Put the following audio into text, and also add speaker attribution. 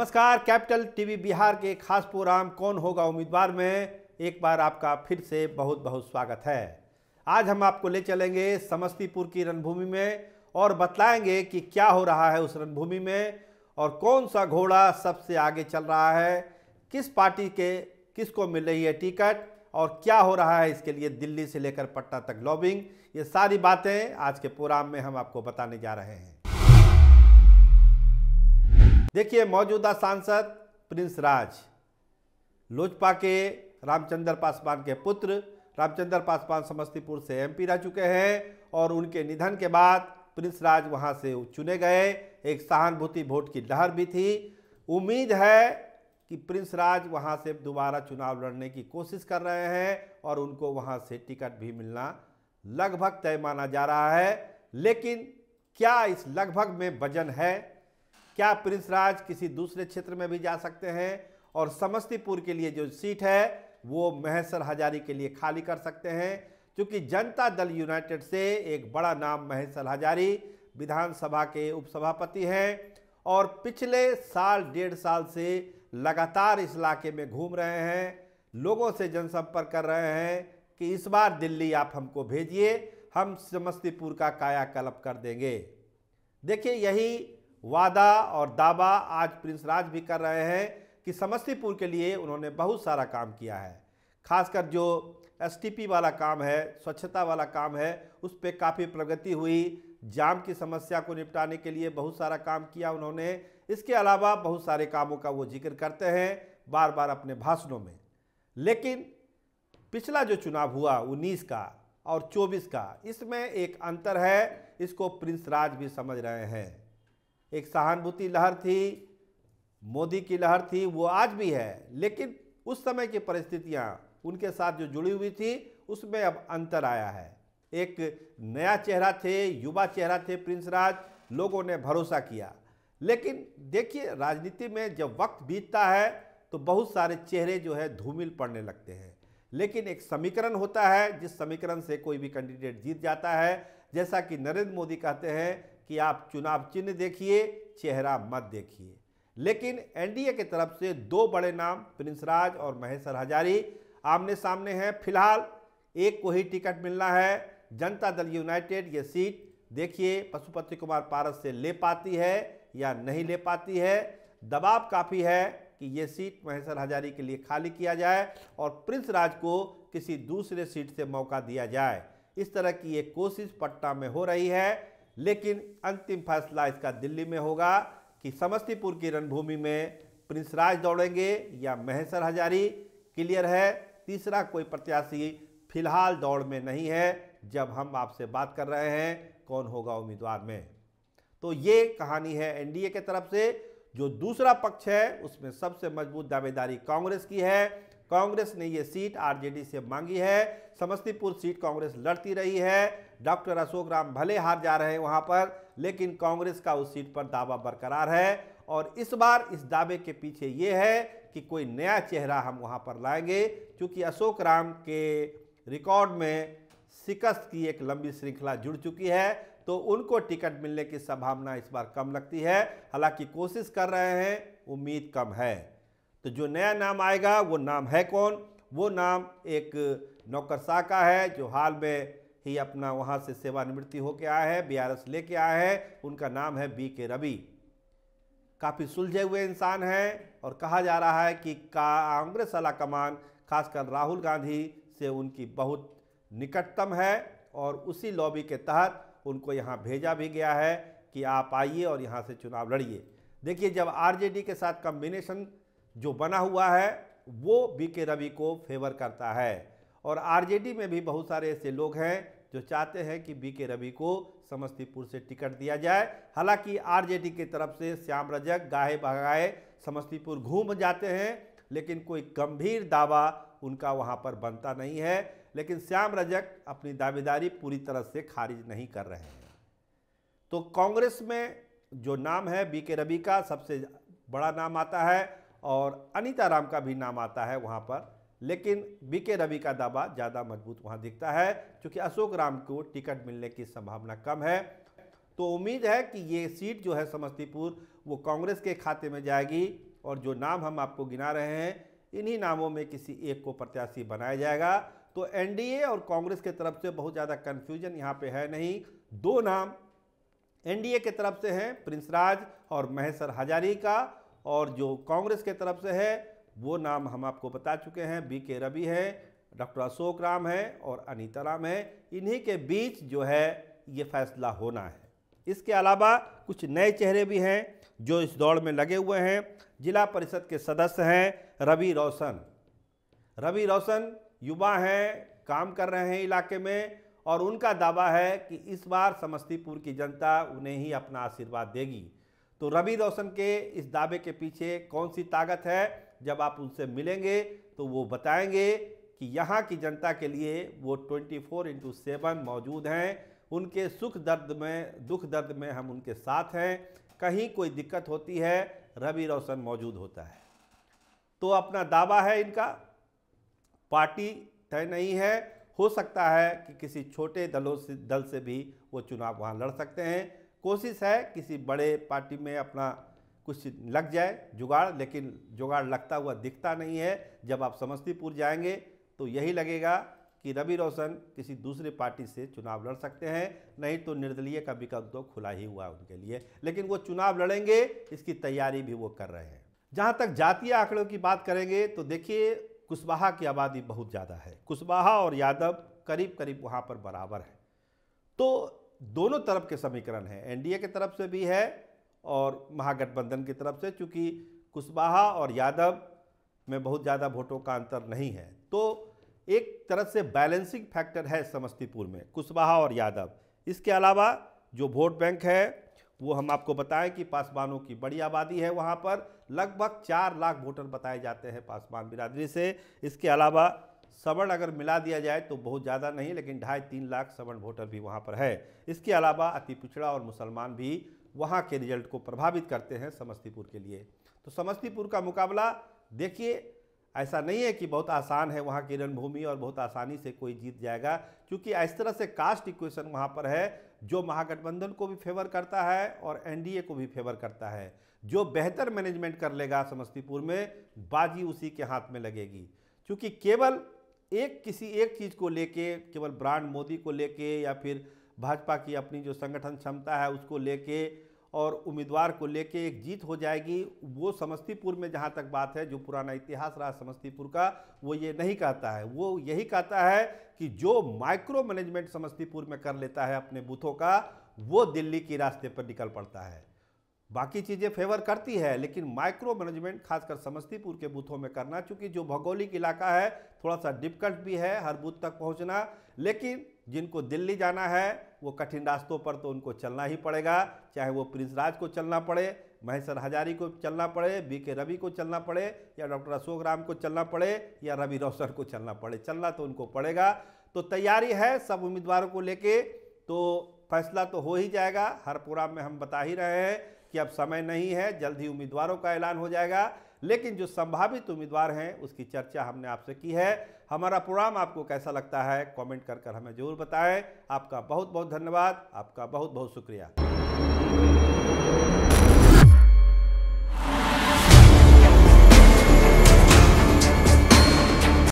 Speaker 1: नमस्कार capital TV Bihar के खास प्रोग्राम कौन होगा उम्मीदवार में एक बार आपका फिर से बहुत बहुत स्वागत है आज हम आपको ले चलेंगे समस्तीपुर की रणभूमि में और बताएंगे कि क्या हो रहा है उस रणभूमि में और कौन सा घोड़ा सबसे आगे चल रहा है किस पार्टी के किसको मिल रही है टिकट और क्या हो रहा है इसके लिए दिल्ली से लेकर पटना तक लॉबिंग ये सारी बातें आज के प्रोग्राम में हम आपको बताने जा रहे हैं देखिए मौजूदा सांसद प्रिंस राज लोजपा के रामचंद्र पासवान के पुत्र रामचंद्र पासवान समस्तीपुर से एमपी रह चुके हैं और उनके निधन के बाद प्रिंस राज वहां से चुने गए एक सहानुभूति वोट की लहर भी थी उम्मीद है कि प्रिंस राज वहां से दोबारा चुनाव लड़ने की कोशिश कर रहे हैं और उनको वहां से टिकट भी मिलना लगभग तय माना जा रहा है लेकिन क्या इस लगभग में वजन है क्या प्रिंस राज किसी दूसरे क्षेत्र में भी जा सकते हैं और समस्तीपुर के लिए जो सीट है वो महेश्वर हजारी के लिए खाली कर सकते हैं क्योंकि जनता दल यूनाइटेड से एक बड़ा नाम महेश्वर हजारी विधानसभा के उपसभापति हैं और पिछले साल डेढ़ साल से लगातार इस इलाके में घूम रहे हैं लोगों से जनसंपर्क कर रहे हैं कि इस बार दिल्ली आप हमको भेजिए हम समस्तीपुर का कायाकल्प कर देंगे देखिए यही वादा और दावा आज प्रिंस राज भी कर रहे हैं कि समस्तीपुर के लिए उन्होंने बहुत सारा काम किया है खासकर जो एसटीपी वाला काम है स्वच्छता वाला काम है उस पर काफ़ी प्रगति हुई जाम की समस्या को निपटाने के लिए बहुत सारा काम किया उन्होंने इसके अलावा बहुत सारे कामों का वो जिक्र करते हैं बार बार अपने भाषणों में लेकिन पिछला जो चुनाव हुआ उन्नीस का और चौबीस का इसमें एक अंतर है इसको प्रिंस राज भी समझ रहे हैं एक सहानुभूति लहर थी मोदी की लहर थी वो आज भी है लेकिन उस समय की परिस्थितियाँ उनके साथ जो जुड़ी हुई थी उसमें अब अंतर आया है एक नया चेहरा थे युवा चेहरा थे प्रिंस राज लोगों ने भरोसा किया लेकिन देखिए राजनीति में जब वक्त बीतता है तो बहुत सारे चेहरे जो है धूमिल पड़ने लगते हैं लेकिन एक समीकरण होता है जिस समीकरण से कोई भी कैंडिडेट जीत जाता है जैसा कि नरेंद्र मोदी कहते हैं कि आप चुनाव चिन्ह देखिए चेहरा मत देखिए लेकिन एनडीए की तरफ से दो बड़े नाम प्रिंस राज और महेश्वर हजारी आमने सामने हैं फिलहाल एक को ही टिकट मिलना है जनता दल यूनाइटेड ये सीट देखिए पशुपति कुमार पारस से ले पाती है या नहीं ले पाती है दबाव काफ़ी है कि ये सीट महेश्वर हजारी के लिए खाली किया जाए और प्रिंस राज को किसी दूसरे सीट से मौका दिया जाए इस तरह की ये कोशिश पटना में हो रही है लेकिन अंतिम फैसला इसका दिल्ली में होगा कि समस्तीपुर की रणभूमि में प्रिंस राज दौड़ेंगे या महेश्वर हजारी क्लियर है तीसरा कोई प्रत्याशी फिलहाल दौड़ में नहीं है जब हम आपसे बात कर रहे हैं कौन होगा उम्मीदवार में तो ये कहानी है एनडीए के तरफ से जो दूसरा पक्ष है उसमें सबसे मजबूत दावेदारी कांग्रेस की है कांग्रेस ने ये सीट आरजेडी से मांगी है समस्तीपुर सीट कांग्रेस लड़ती रही है डॉक्टर अशोक राम भले हार जा रहे हैं वहाँ पर लेकिन कांग्रेस का उस सीट पर दावा बरकरार है और इस बार इस दावे के पीछे ये है कि कोई नया चेहरा हम वहाँ पर लाएंगे क्योंकि अशोक राम के रिकॉर्ड में शिकस्त की एक लंबी श्रृंखला जुड़ चुकी है तो उनको टिकट मिलने की संभावना इस बार कम लगती है हालांकि कोशिश कर रहे हैं उम्मीद कम है तो जो नया नाम आएगा वो नाम है कौन वो नाम एक नौकरशाह का है जो हाल में ही अपना वहाँ से सेवानिवृत्ति होके आए हैं बीआरएस लेके आए हैं उनका नाम है बी के रवि काफ़ी सुलझे हुए इंसान हैं और कहा जा रहा है कि कांग्रेस अला कमान खासकर राहुल गांधी से उनकी बहुत निकटतम है और उसी लॉबी के तहत उनको यहाँ भेजा भी गया है कि आप आइए और यहाँ से चुनाव लड़िए देखिए जब आरजेडी के साथ कम्बिनेशन जो बना हुआ है वो बी के रवि को फेवर करता है और आरजेडी में भी बहुत सारे ऐसे लोग हैं जो चाहते हैं कि बी के रवि को समस्तीपुर से टिकट दिया जाए हालांकि आरजेडी के तरफ से श्याम रजक गाहे बगाए समस्तीपुर घूम जाते हैं लेकिन कोई गंभीर दावा उनका वहां पर बनता नहीं है लेकिन श्याम रजक अपनी दावेदारी पूरी तरह से खारिज नहीं कर रहे हैं तो कांग्रेस में जो नाम है बी के रवि का सबसे बड़ा नाम आता है और अनिता राम का भी नाम आता है वहाँ पर लेकिन बी के रवि का दावा ज़्यादा मजबूत वहाँ दिखता है क्योंकि अशोक राम को टिकट मिलने की संभावना कम है तो उम्मीद है कि ये सीट जो है समस्तीपुर वो कांग्रेस के खाते में जाएगी और जो नाम हम आपको गिना रहे हैं इन्हीं नामों में किसी एक को प्रत्याशी बनाया जाएगा तो एनडीए और कांग्रेस के तरफ से बहुत ज़्यादा कन्फ्यूजन यहाँ पे है नहीं दो नाम एनडीए के तरफ से हैं प्रिंसराज और महेश्वर हजारी का और जो कांग्रेस के तरफ से है वो नाम हम आपको बता चुके हैं बी के रवि हैं डॉक्टर अशोक राम हैं और अनीता राम हैं इन्हीं के बीच जो है ये फैसला होना है इसके अलावा कुछ नए चेहरे भी हैं जो इस दौड़ में लगे हुए हैं जिला परिषद के सदस्य हैं रवि रोशन रवि रोशन युवा हैं काम कर रहे हैं इलाके में और उनका दावा है कि इस बार समस्तीपुर की जनता उन्हें ही अपना आशीर्वाद देगी तो रवि रोशन के इस दावे के पीछे कौन सी ताकत है जब आप उनसे मिलेंगे तो वो बताएंगे कि यहाँ की जनता के लिए वो 24 फोर इंटू सेवन मौजूद हैं उनके सुख दर्द में दुख दर्द में हम उनके साथ हैं कहीं कोई दिक्कत होती है रवि रोशन मौजूद होता है तो अपना दावा है इनका पार्टी तय नहीं है हो सकता है कि किसी छोटे दलों से दल से भी वो चुनाव वहाँ लड़ सकते हैं कोशिश है किसी बड़े पार्टी में अपना कुछ लग जाए जुगाड़ लेकिन जुगाड़ लगता हुआ दिखता नहीं है जब आप समस्तीपुर जाएंगे तो यही लगेगा कि रवि रोशन किसी दूसरे पार्टी से चुनाव लड़ सकते हैं नहीं तो निर्दलीय का विकल्प तो खुला ही हुआ उनके लिए लेकिन वो चुनाव लड़ेंगे इसकी तैयारी भी वो कर रहे हैं जहाँ तक जातीय आंकड़ों की बात करेंगे तो देखिए कुशवाहा की आबादी बहुत ज़्यादा है कुशवाहा और यादव करीब करीब वहाँ पर बराबर है तो दोनों तरफ के समीकरण हैं एनडीए की तरफ से भी है और महागठबंधन की तरफ से चूँकि कुशवाहा और यादव में बहुत ज़्यादा वोटों का अंतर नहीं है तो एक तरह से बैलेंसिंग फैक्टर है समस्तीपुर में कुशवाहा और यादव इसके अलावा जो वोट बैंक है वो हम आपको बताएं कि पासवानों की बड़ी आबादी है वहाँ पर लगभग चार लाख वोटर बताए जाते हैं पासवान बिरादरी से इसके अलावा सवर्ण अगर मिला दिया जाए तो बहुत ज़्यादा नहीं लेकिन ढाई तीन लाख सवर्ण वोटर भी वहाँ पर है इसके अलावा अति पिछड़ा और मुसलमान भी वहाँ के रिजल्ट को प्रभावित करते हैं समस्तीपुर के लिए तो समस्तीपुर का मुकाबला देखिए ऐसा नहीं है कि बहुत आसान है वहाँ की रणभूमि और बहुत आसानी से कोई जीत जाएगा क्योंकि इस तरह से कास्ट इक्वेशन वहाँ पर है जो महागठबंधन को भी फेवर करता है और एनडीए को भी फेवर करता है जो बेहतर मैनेजमेंट कर लेगा समस्तीपुर में बाजी उसी के हाथ में लगेगी क्योंकि केवल एक किसी एक चीज़ को लेके केवल ब्रांड मोदी को लेके या फिर भाजपा की अपनी जो संगठन क्षमता है उसको लेके और उम्मीदवार को लेके एक जीत हो जाएगी वो समस्तीपुर में जहाँ तक बात है जो पुराना इतिहास रहा समस्तीपुर का वो ये नहीं कहता है वो यही कहता है कि जो माइक्रो मैनेजमेंट समस्तीपुर में कर लेता है अपने बूथों का वो दिल्ली के रास्ते पर निकल पड़ता है बाकी चीज़ें फेवर करती है लेकिन माइक्रो मैनेजमेंट खासकर समस्तीपुर के बूथों में करना चूँकि जो भौगोलिक इलाका है थोड़ा सा डिफिकल्ट भी है हर बूथ तक पहुँचना लेकिन जिनको दिल्ली जाना है वो कठिन रास्तों पर तो उनको चलना ही पड़ेगा चाहे वो प्रिंस राज को चलना पड़े महेश्वर हजारी को चलना पड़े बी के रवि को चलना पड़े या डॉक्टर अशोक राम को चलना पड़े या रवि रौशन को चलना पड़े चलना तो उनको पड़ेगा तो तैयारी है सब उम्मीदवारों को लेके तो फैसला तो हो ही जाएगा हर प्रोग्राम में हम बता ही रहे हैं कि अब समय नहीं है जल्द ही उम्मीदवारों का ऐलान हो जाएगा लेकिन जो संभावित उम्मीदवार हैं उसकी चर्चा हमने आपसे की है हमारा प्रोग्राम आपको कैसा लगता है कमेंट कर कर हमें ज़रूर बताएं आपका बहुत बहुत धन्यवाद आपका बहुत बहुत शुक्रिया